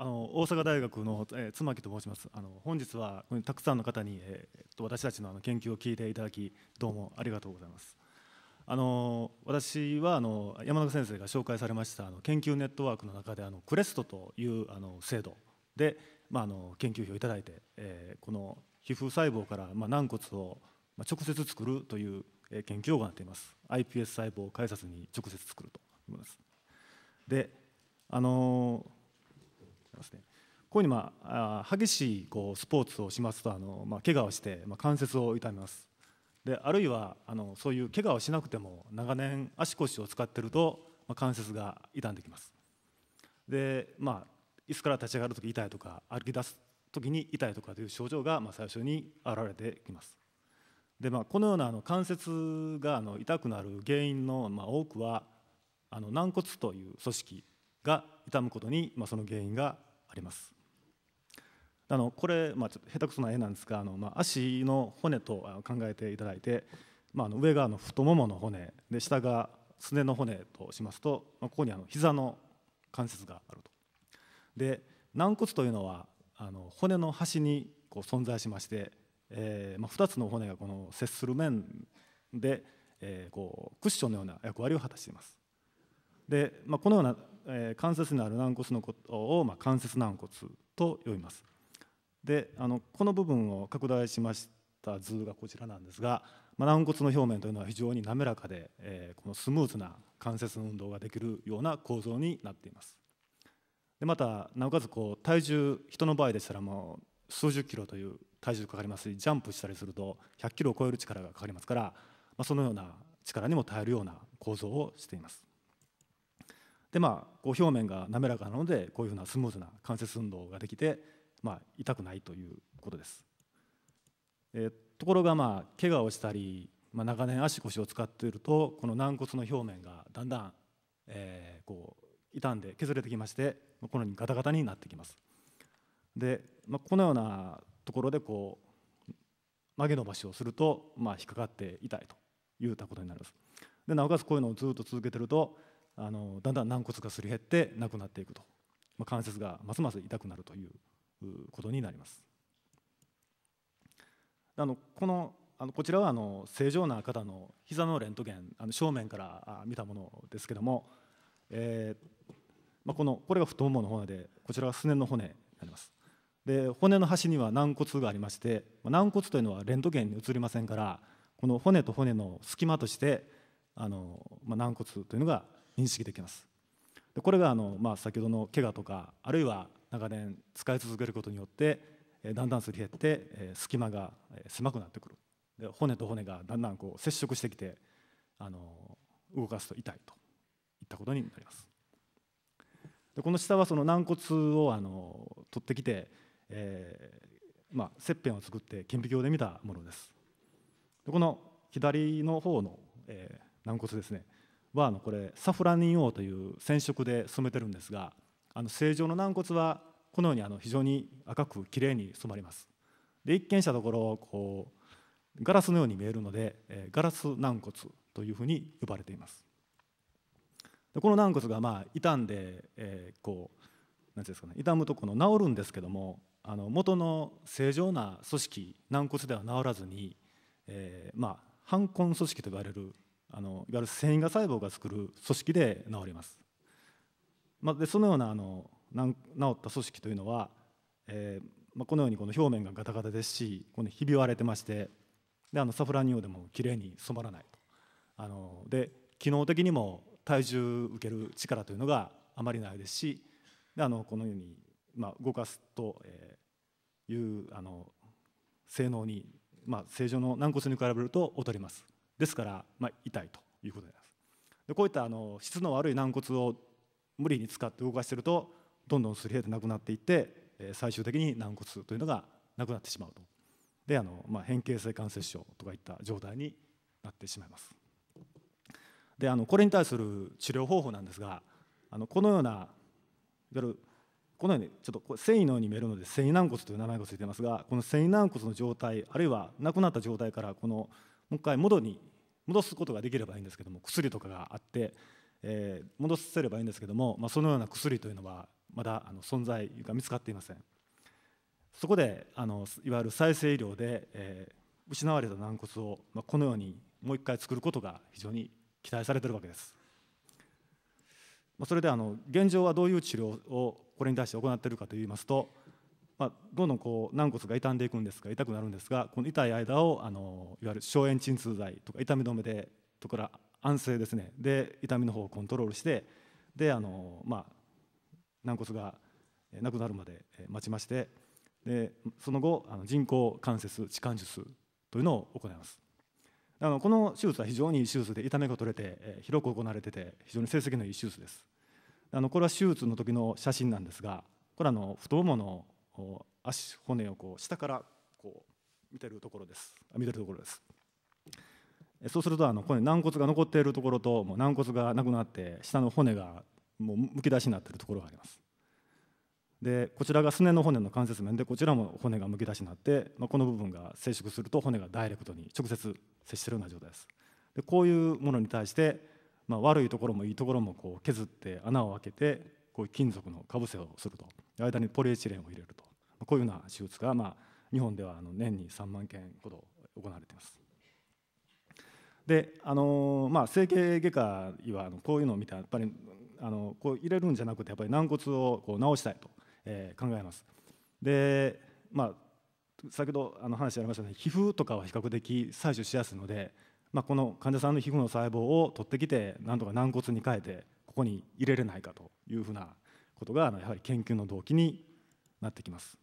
あの大阪大学の、えー、妻木と申します。あの本日はたくさんの方に、えー、と私たちのあの研究を聞いていただきどうもありがとうございます。あの私はあの山中先生が紹介されましたあの研究ネットワークの中であのクレストというあの制度で、まあ、あの研究費を頂いて、えー、この皮膚細胞から、まあ、軟骨を、まあ、直接作るという研究を行っています iPS 細胞を改札に直接作ると思いますであのーますね。こういうふうに、まあ、激しいこうスポーツをしますとあの、まあ、怪我をして、まあ、関節を痛めますであるいはあのそういう怪我をしなくても長年足腰を使ってると、まあ、関節が傷んできますでまあ椅子から立ち上がる時痛いとか歩き出す時に痛いとかという症状が、まあ、最初に現れてきますで、まあ、このようなあの関節があの痛くなる原因の、まあ、多くはあの軟骨という組織が痛むことに、まあ、その原因がますあのこれ、まあ、ちょっと下手くそな絵なんですがあの、まあ、足の骨と考えていただいて、まあ、あの上がの太ももの骨で下がすねの骨としますと、まあ、ここにあの膝の関節があると。で軟骨というのはあの骨の端にこう存在しまして、えーまあ、2つの骨がこの接する面で、えー、こうクッションのような役割を果たしています。で、まあ、このような、え関節のある軟骨のことを、ま関節軟骨と呼びますであのこの部分を拡大しました図がこちらなんですが、まあ、軟骨の表面というのは非常に滑らかで、えこのスムーズな関節の運動ができるような構造になっていますでまたなおかつこう体重人の場合でしたらもう数十キロという体重かかりますしジャンプしたりすると100キロを超える力がかかりますから、まあ、そのような力にも耐えるような構造をしていますでまあこう表面が滑らかなのでこういうふうなスムーズな関節運動ができて、まあ、痛くないということです。えー、ところがまあ怪我をしたり、まあ、長年足腰を使っているとこの軟骨の表面がだんだん、えー、こう傷んで削れてきましてこのようにガタガタになってきます。で、まあ、このようなところでこう曲げ伸ばしをすると、まあ、引っかかって痛いというたことになります。でなおかつこういうのをずっと続けてるとあのだんだん軟骨がすり減ってなくなっていくと、まあ、関節がますます痛くなるということになります。あのこのあのこちらはあの正常な方の膝のレントゲンあの正面から見たものですけども、えーまあ、このこれが太ももの骨でこちらがすねの骨になります。で骨の端には軟骨がありまして軟骨というのはレントゲンに映りませんからこの骨と骨の隙間としてあの、まあ、軟骨というのが認識できますでこれがあの、まあ、先ほどの怪我とかあるいは長年使い続けることによってだんだんすり減って隙間が狭くなってくるで骨と骨がだんだんこう接触してきてあの動かすと痛いといったことになりますでこの下はその軟骨をあの取ってきて、えー、まあ、切片を作って顕微鏡で見たものですでこの左の方の、えー、軟骨ですねはあのこれサフラニン王という染色で染めてるんですがあの正常の軟骨はこのようにあの非常に赤くきれいに染まりますで一見したところこうガラスのように見えるので、えガラス軟骨というふうに呼ばれていますでこの軟骨がまあ傷んで、えこう何てうんですかね傷むとこの治るんですけどもあの元の正常な組織軟骨では治らずに、えまあ反根組織と呼ばれるあのいわゆる繊維が細胞が作る組織で治ります。まあ、でそのようなあの治った組織というのは、えーまあ、このようにこの表面がガタガタですしこのひび割れてましてであのサフラニオでもきれいに染まらないとあので機能的にも体重受ける力というのがあまりないですしであのこのように、まあ、動かすと、えいうあの性能に、まあ、正常の軟骨に比べると劣ります。ですから、まあ、痛いということになりますでこういったあの質の悪い軟骨を無理に使って動かしているとどんどんすり減ってなくなっていって最終的に軟骨というのがなくなってしまうとであの、まあ、変形性関節症とかいった状態になってしまいますであのこれに対する治療方法なんですがあのこのようないわゆるこのようにちょっと繊維のように見えるので繊維軟骨という名前が付いてますがこの繊維軟骨の状態あるいはなくなった状態からこのう一回戻に戻すことができればいいんですけども薬とかがあって、えー、戻せればいいんですけども、まあ、そのような薬というのはまだあの存在が見つかっていませんそこであのいわゆる再生医療で、えー、失われた軟骨を、まあ、このようにもう一回作ることが非常に期待されてるわけです、まあ、それであの現状はどういう治療をこれに対して行っているかといいますとまあ、どんどんこう軟骨が傷んでいくんですが痛くなるんですがこの痛い間をあのいわゆる消炎鎮痛剤とか痛み止めでとか安静ですねで痛みの方をコントロールしてであの、まあ、軟骨がなくなるまで待ちましてでその後あの人工関節置換術というのを行います。あのこの手術は非常にいい手術で痛みが取れて広く行われてて非常に成績のいい手術です。あのこれは手術の時の写真なんですがこれはあの太ももの足骨をこう下からこう見てるところです見てるところですそうするとあのこ軟骨が残っているところともう軟骨がなくなって下の骨がもうむき出しになっているところがありますでこちらがすねの骨の関節面でこちらも骨がむき出しになって、まあ、この部分が接触すると骨がダイレクトに直接接しているような状態ですでこういうものに対して、まあ、悪いところもいいところもこう削って穴を開けてこういう金属のかぶせをすると間にポリエチレンを入れるとこういうような手術が、まあ、日本ではあの年に3万件ほど行われています。であのまあ、整形外科医はこういうのを見てやっぱりあのこう入れるんじゃなくてやっぱり軟骨をこう直したいと、えー、考えます。でまあ、先ほどあの話ありましたね皮膚とかは比較的採取しやすいので、まあ、この患者さんの皮膚の細胞を取ってきてなんとか軟骨に変えてここに入れれないかというふうなことがやはり研究の動機になってきます。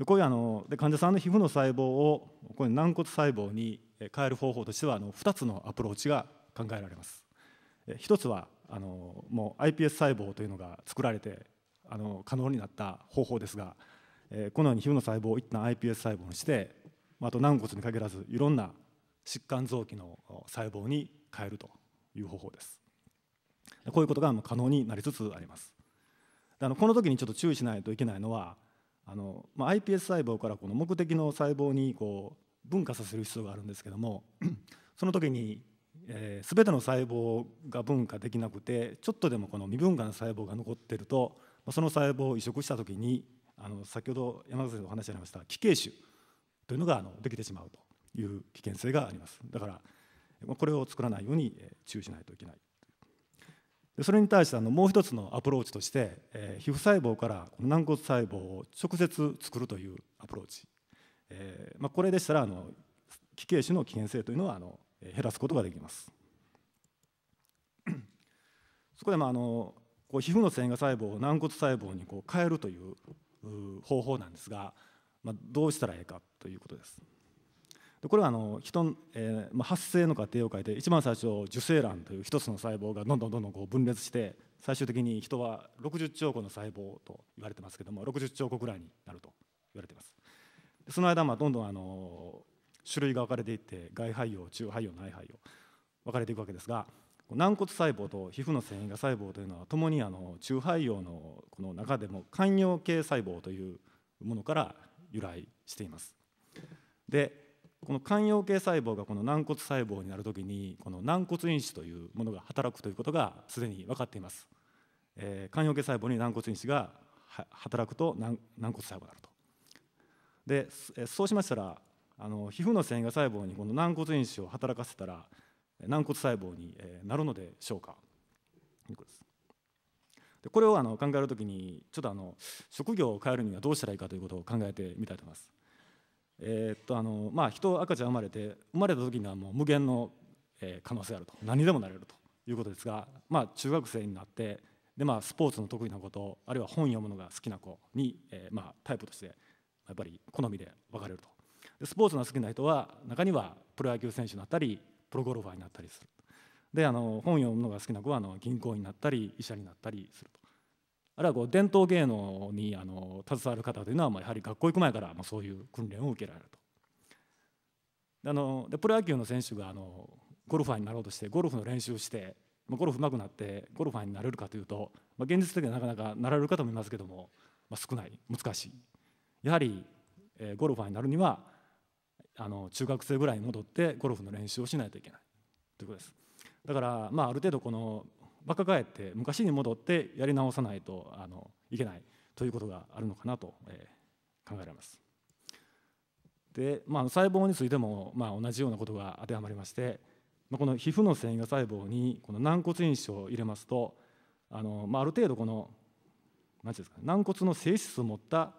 でこういうあので患者さんの皮膚の細胞をこういう軟骨細胞に変える方法としてはあの2つのアプローチが考えられます。1つはあのもう iPS 細胞というのが作られてあの可能になった方法ですが、えー、このように皮膚の細胞を一旦 iPS 細胞にしてあと軟骨に限らずいろんな疾患臓器の細胞に変えるという方法です。こういうことが可能になりつつあります。あのこの時にちょっと注意しないといけないのはあの、まあ、iPS 細胞からこの目的の細胞にこう分化させる必要があるんですけども その時に、えー、全ての細胞が分化できなくてちょっとでもこの未分化の細胞が残ってるとその細胞を移植した時にあの先ほど山口さんお話ありました奇形種というのがあのできてしまうという危険性がありますだからこれを作らないように注意しないといけないそれに対してあのもう一つのアプローチとして、えー、皮膚細胞から軟骨細胞を直接作るというアプローチ、えーまあ、これでしたらあの奇形種の危険性というのはあの減らすことができます。そこでまああのこう皮膚の線が細胞を軟骨細胞にこう変えるという方法なんですが、まあ、どうしたらいいかということです。でこれはあの人、えーまあ、発生の過程を変えて一番最初受精卵という一つの細胞がどんどんどんどんこう分裂して最終的に人は60兆個の細胞と言われてますけども60兆個ぐらいになると言われてますでその間まあどんどんあの種類が分かれていって外肺葉中肺葉内肺葉分かれていくわけですが軟骨細胞と皮膚の繊維が細胞というのはともにあの中肺葉のこの中でも寛容系細胞というものから由来していますでこの寛容系細胞がこの軟骨細胞になるときにこの軟骨因子というものが働くということがすでに分かっています、えー、寛容系細胞に軟骨因子が働くと軟骨細胞になるとでそうしましたらあの皮膚の繊維が細胞にこの軟骨因子を働かせたら軟骨細胞になるのでしょうかでこれをあの考えるときにちょっとあの職業を変えるにはどうしたらいいかということを考えてみたいと思いますえー、っとあのまあ、人赤ちゃん生まれて生まれた時にはもう無限の、えー、可能性あると何でもなれるということですが、まあ、中学生になってで、まあ、スポーツの得意なことあるいは本読むのが好きな子に、えー、まあ、タイプとしてやっぱり好みで分かれるとでスポーツの好きな人は中にはプロ野球選手になったりプロゴルファーになったりするであの本読むのが好きな子はあの銀行になったり医者になったりするとあるいはこう伝統芸能にあの携わる方というのはまあやはり学校行く前からあそういう訓練を受けられると。あのでプロ野球の選手があのゴルファーになろうとしてゴルフの練習してゴルフ上手くなってゴルファーになれるかというと、まあ、現実的にはなかなかなられる方もいますけども、まあ、少ない難しいやはり、えー、ゴルファーになるにはあの中学生ぐらいに戻ってゴルフの練習をしないといけないということですだから、まあ、ある程度この若返って昔に戻ってやり直さないとあのいけないということがあるのかなと、え考えられます。で、まあ、細胞についても、まあ、同じようなことが当てはまりまして、まあ、この皮膚の繊維が細胞にこの軟骨因子を入れますとあの、まあ、ある程度この何て言うんですか、軟骨の性質を持った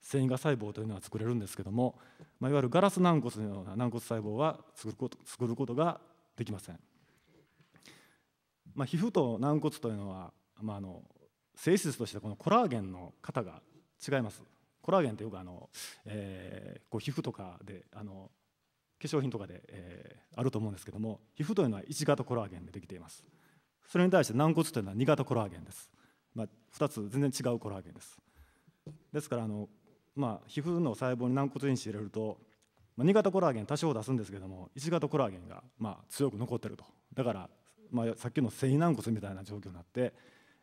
繊維が細胞というのは作れるんですけども、まあ、いわゆるガラス軟骨のような軟骨細胞は作ること作ることができません。まあ、皮膚と軟骨というのは、まあ、あの性質としてこのコラーゲンの型が違いますコラーゲンってよくあの、えー、こう皮膚とかであの化粧品とかで、えー、あると思うんですけども皮膚というのは1型コラーゲンでできていますそれに対して軟骨というのは2型コラーゲンです、まあ、2つ全然違うコラーゲンですですからあの、まあ、皮膚の細胞に軟骨因子入れると、まあ、2型コラーゲン多少出すんですけども1型コラーゲンがまあ強く残ってるとだからまあ、さっきの繊維軟骨みたいな状況になって、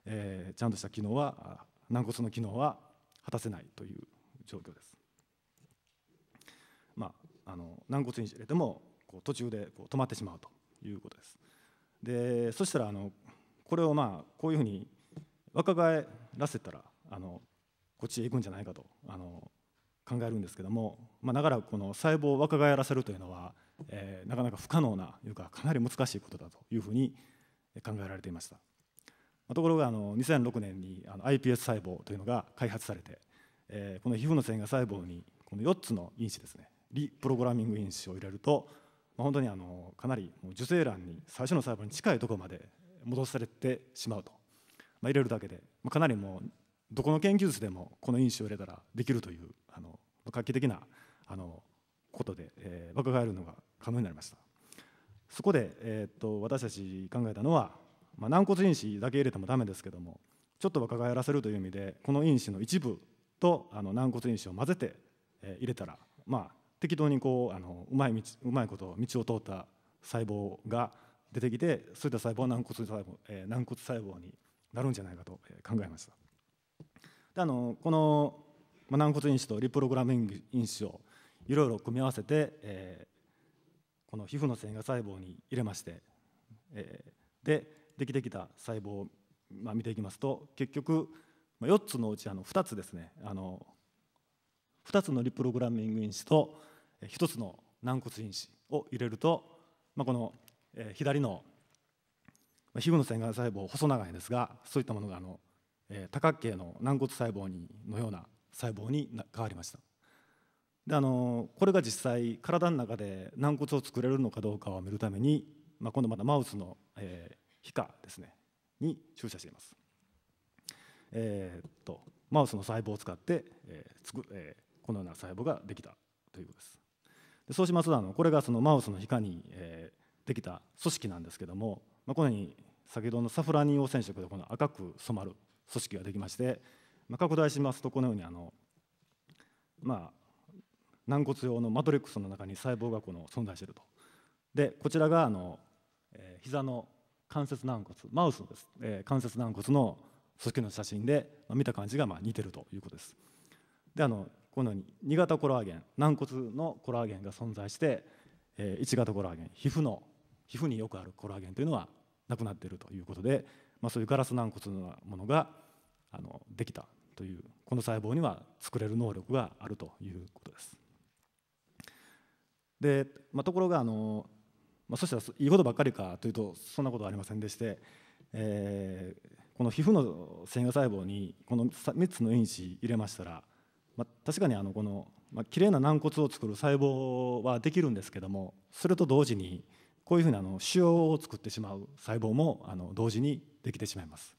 えー、ちゃんとした機能は軟骨の機能は果たせないという状況です。まあ、あの軟骨に入れてもこう途中でこう止まってしまうということです。でそしたらあのこれをまあこういうふうに若返らせたらあのこっちへ行くんじゃないかとあの考えるんですけども、まあ、長らくこの細胞を若返らせるというのは、えー、なかなか不可能ないうかかなり難しいことだというふうに考えられていました、まところがあの2006年にあの iPS 細胞というのが開発されて、えー、この皮膚の線が細胞にこの4つの因子ですねリプログラミング因子を入れると、まあ、本当にあのかなりもう受精卵に最初の細胞に近いところまで戻されてしまうと、まあ、入れるだけで、まあ、かなりもうどこの研究室でもこの因子を入れたらできるという画期的なあのことで、えー、がるのが可能になりましたそこで、えー、っと私たち考えたのは、まあ、軟骨因子だけ入れてもダメですけどもちょっと若返らせるという意味でこの因子の一部とあの軟骨因子を混ぜて、えー、入れたらまあ適当にこうあのうまい道うまいこと道を通った細胞が出てきてそういった細胞は軟骨細胞、えー、軟骨細胞になるんじゃないかと考えました。であのこのまあ、軟骨因子とリプログラミング因子をいろいろ組み合わせて、えー、この皮膚の線が細胞に入れまして、えー、でできてきた細胞を、まあ、見ていきますと結局、まあ、4つのうちあの2つですねあの2つのリプログラミング因子と1つの軟骨因子を入れると、まあ、この、えー、左の皮膚の線が細胞細長いですがそういったものがあの、えー、多角形の軟骨細胞にのような細胞に変わりましたであのこれが実際体の中で軟骨を作れるのかどうかを見るために、まあ、今度またマウスの、えー、皮下ですねに注射しています、えー、とマウスの細胞を使って、えーつくえー、このような細胞ができたということですでそうしますとあのこれがそのマウスの皮下に、えー、できた組織なんですけども、まあ、このように先ほどのサフラニン汚染色でこの赤く染まる組織ができましてまあ、拡大しますとこのようにあの、まあ、軟骨用のマトリックスの中に細胞がこの存在しているとでこちらがあの、えー、膝の関節軟骨マウスのです、えー、関節軟骨の組織の写真で、まあ、見た感じがまあ似てるということですであのこのように2型コラーゲン軟骨のコラーゲンが存在して、えー、1型コラーゲン皮膚の皮膚によくあるコラーゲンというのはなくなっているということで、まあ、そういうガラス軟骨のようなものがあのできたというこの細胞には作れる能力があるということです。で、まあ、ところがあの、まあ、そしたらいいことばっかりかというとそんなことはありませんでして、えー、この皮膚の繊維細胞にこの3つの因子入れましたら、まあ、確かにあのこの、まあ綺麗な軟骨を作る細胞はできるんですけどもそれと同時にこういうふうにあの腫瘍を作ってしまう細胞もあの同時にできてしまいます。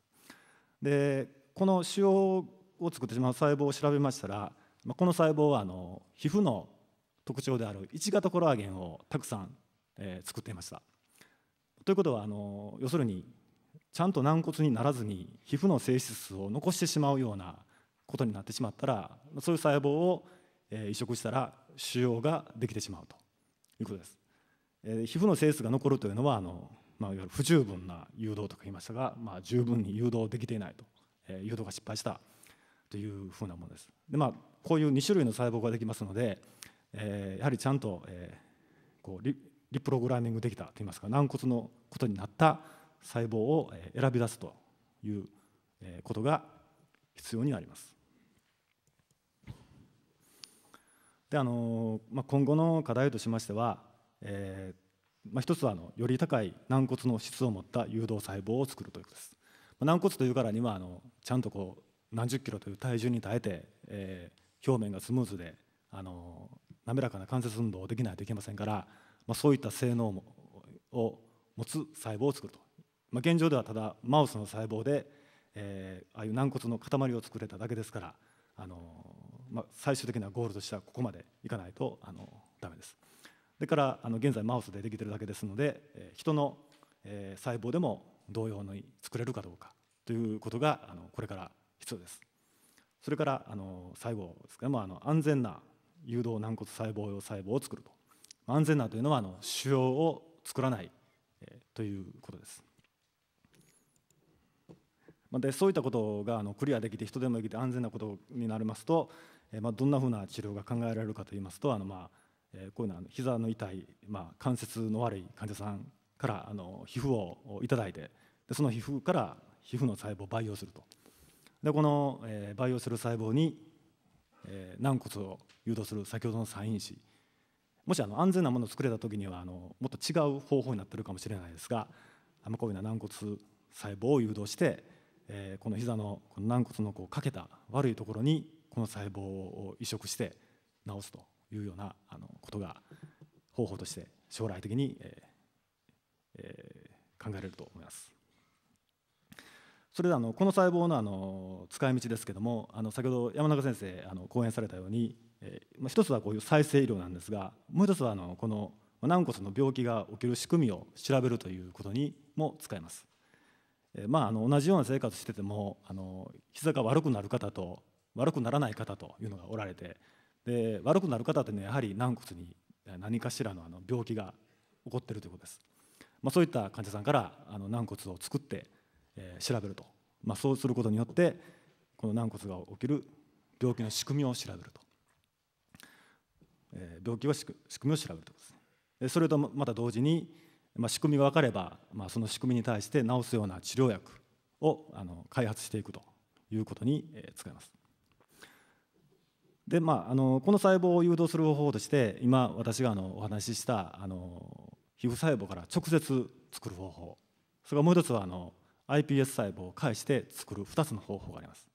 でこの腫瘍を作ってしまう細胞を調べましたら、まあ、この細胞はあの皮膚の特徴である1型コラーゲンをたくさん、えー、作っていました。ということはあの要するにちゃんと軟骨にならずに皮膚の性質を残してしまうようなことになってしまったらそういう細胞を移植したら腫瘍ができてしまうということです。皮膚の性質が残るというのはあの、まあ、いわゆる不十分な誘導とか言いましたが、まあ、十分に誘導できていないと誘導が失敗したというふうなものです。でまあ、こういう2種類の細胞ができますので、えー、やはりちゃんと、えー、こうリリプログラミングできたといいますか軟骨のことになった細胞を選び出すということが必要になります。であのまあ、今後の課題としましては、えーまあ、一つはあのより高い軟骨の質を持った誘導細胞を作るということです。軟骨というからにはあのちゃんとこう何十キロという体重に耐えて、えー、表面がスムーズであの滑らかな関節運動をできないといけませんから、まあ、そういった性能もを持つ細胞を作ると、まあ、現状ではただマウスの細胞で、えー、ああいう軟骨の塊を作れただけですからあの、まあ、最終的なゴールとしてはここまでいかないとあのダメです。でからあの現在マウスでできてるだけですので、えー、人の、えー、細胞でも同様に作れるかどうかということがあのこれから必要です。それからあの最後ですけどもあの安全な誘導軟骨細胞用細胞を作ると安全なというのはあの腫瘍を作らない、えー、ということです。までそういったことがあのクリアできて人でもできて安全なことになりますと、えー、まあどんなふうな治療が考えられるかといいますとあのまあえー、こういうのは膝の痛い、まあ、関節の悪い患者さんからあの皮膚を頂いてでその皮膚から皮膚の細胞を培養するとでこの、えー、培養する細胞に、えー、軟骨を誘導する先ほどのサイン子もしあの安全なものを作れた時にはあのもっと違う方法になってるかもしれないですがこういうような軟骨細胞を誘導して、えー、この膝のこの軟骨のこうかけた悪いところにこの細胞を移植して治すというようなあのことが方法として将来的に、えーえー、考えられると思います。それであのこの細胞のあの使い道ですけどもあの先ほど山中先生あの講演されたように、えーまあ、一つはこういう再生医療なんですがもう一つはあのこの軟骨の病気が起きる仕組みを調べるということにも使えます。えー、まあ、あの同じような生活しててもあの膝が悪くなる方と悪くならない方というのがおられてで悪くなる方ってねやはり軟骨に何かしらのあの病気が起こってるということです。まあ、そういった患者さんからあの軟骨を作ってえ調べると、まあ、そうすることによってこの軟骨が起きる病気の仕組みを調べると、え病気は仕組みを調べるとです、ね、それとまた同時に、ま仕組みが分かれば、まあ、その仕組みに対して治すような治療薬をあの開発していくということに、え使います。でまあ、あのこの細胞を誘導する方法として今私があのお話ししたあの皮膚細胞から直接作る方法それからもう一つはあの iPS 細胞を介して作る2つの方法があります。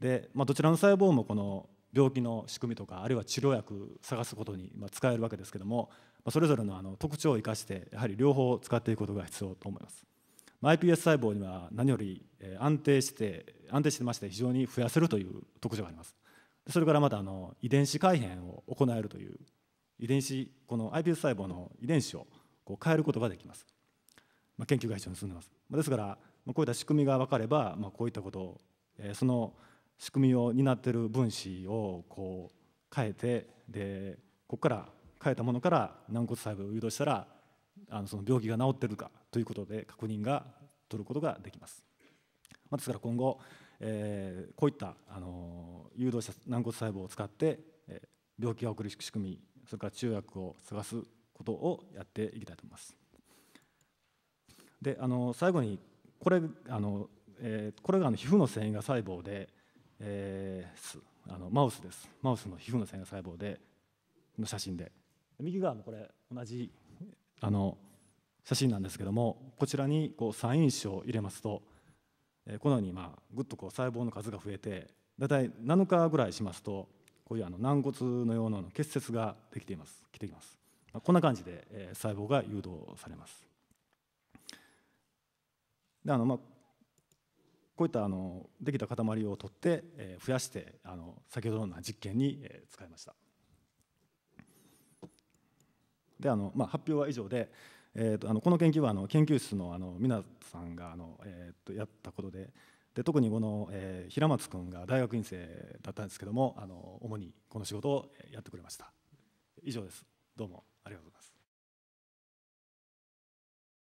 で、まあ、どちらの細胞もこの病気の仕組みとかあるいは治療薬探すことに使えるわけですけどもそれぞれのあの特徴を生かしてやはり両方使っていくことが必要と思います。iPS 細胞には何より安定して安定してまして非常に増やせるという特徴があります。それからまたあの遺伝子改変を行えるという遺伝子この iPS 細胞の遺伝子をこう変えることができます。まあ、研究が非常に進んでます。ですからこういった仕組みが分かれば、まあ、こういったことを、えー、その仕組みを担ってる分子をこう変えてでここから変えたものから軟骨細胞を誘導したらあのその病気が治ってるかということで確認が取ることができます。まあ、ですから今後、えー、こういった、あの誘導した軟骨細胞を使って、えー、病気が起こる仕組みそれから中薬を探すことをやっていきたいと思います。であの最後にこれあの、えー、これがあの皮膚の繊維が細胞で、えー、あのマウスですマウスの皮膚の繊維が細胞での写真で右側もこれ同じあの写真なんですけどもこちらにこう三因子を入れますと、えー、このようにまあぐっとこう細胞の数が増えて大体7日ぐらいしますとこういうあの軟骨のような結節ができています。来ていますこんな感じで細胞が誘導されます。であのまあこういったあのできた塊を取って、えー、増やしてあの先ほどの実験に、えー、使いました。であの、まあ、発表は以上で、えーと、あのこの研究はあの研究室のあの皆さんがあの、えーと、とやったことでで特にこの、えー、平松君が大学院生だったんですけどもあの主にこの仕事をやってくれました以上ですどうもありがとうございます